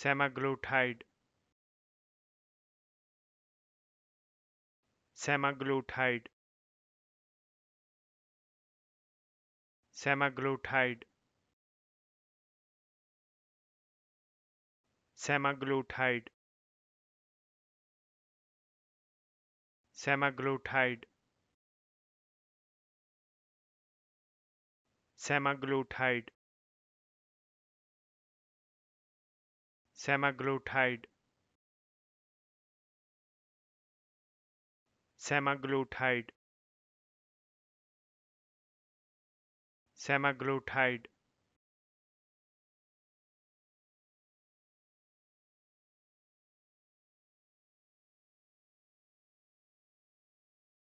semaglutide semaglutide semaglutide semaglutide semaglutide semaglutide semaglutide semaglutide semaglutide